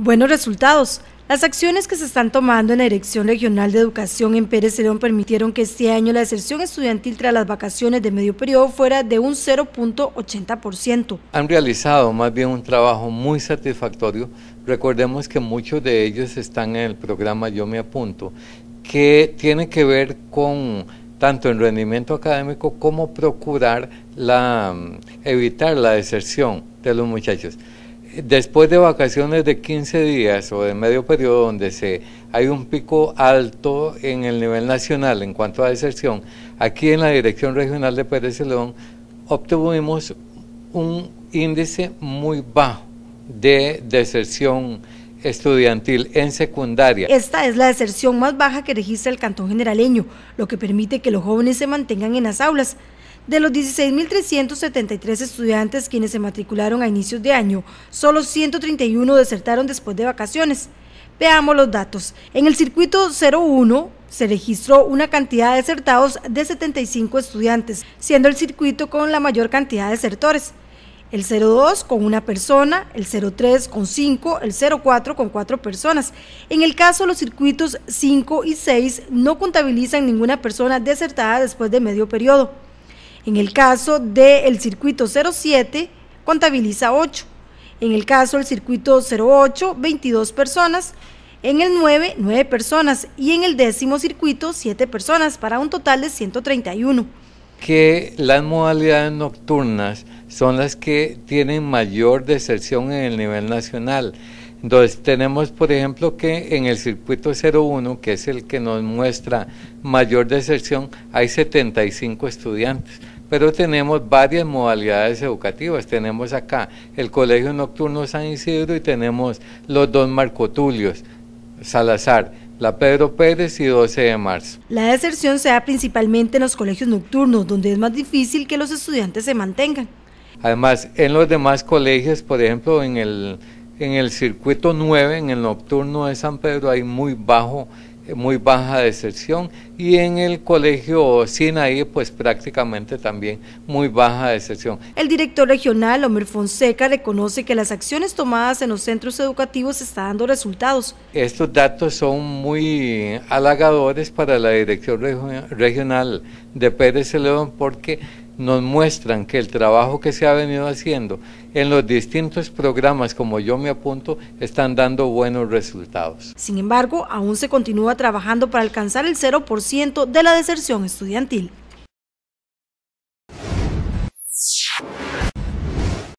Buenos resultados. Las acciones que se están tomando en la Dirección Regional de Educación en Pérez León permitieron que este año la deserción estudiantil tras las vacaciones de medio periodo fuera de un 0.80%. Han realizado más bien un trabajo muy satisfactorio. Recordemos que muchos de ellos están en el programa Yo me apunto, que tiene que ver con tanto en rendimiento académico como procurar la, mm, evitar la deserción de los muchachos después de vacaciones de 15 días o de medio periodo donde se hay un pico alto en el nivel nacional en cuanto a deserción, aquí en la Dirección Regional de Pérez León obtuvimos un índice muy bajo de deserción estudiantil en secundaria. Esta es la deserción más baja que registra el Cantón Generaleño, lo que permite que los jóvenes se mantengan en las aulas. De los 16.373 estudiantes quienes se matricularon a inicios de año, solo 131 desertaron después de vacaciones. Veamos los datos. En el circuito 01 se registró una cantidad de desertados de 75 estudiantes, siendo el circuito con la mayor cantidad de desertores el 02 con una persona, el 03 con 5, el 04 con 4 personas. En el caso, los circuitos 5 y 6 no contabilizan ninguna persona desertada después de medio periodo. En el caso del circuito 07, contabiliza 8. En el caso del circuito 08, 22 personas. En el 9, 9 personas. Y en el décimo circuito, 7 personas, para un total de 131. Que las modalidades nocturnas son las que tienen mayor deserción en el nivel nacional. Entonces tenemos, por ejemplo, que en el circuito 01, que es el que nos muestra mayor deserción, hay 75 estudiantes pero tenemos varias modalidades educativas. Tenemos acá el Colegio Nocturno San Isidro y tenemos los dos Tulios, Salazar. La Pedro Pérez y 12 de marzo. La deserción se da principalmente en los colegios nocturnos, donde es más difícil que los estudiantes se mantengan. Además, en los demás colegios, por ejemplo, en el, en el circuito 9, en el nocturno de San Pedro, hay muy bajo eh, muy baja deserción y en el colegio Sinaí pues prácticamente también muy baja deserción. El director regional Omer Fonseca reconoce que las acciones tomadas en los centros educativos están dando resultados. Estos datos son muy halagadores para la dirección regional de Pérez León porque nos muestran que el trabajo que se ha venido haciendo en los distintos programas, como yo me apunto, están dando buenos resultados. Sin embargo, aún se continúa trabajando para alcanzar el 0% de la deserción estudiantil.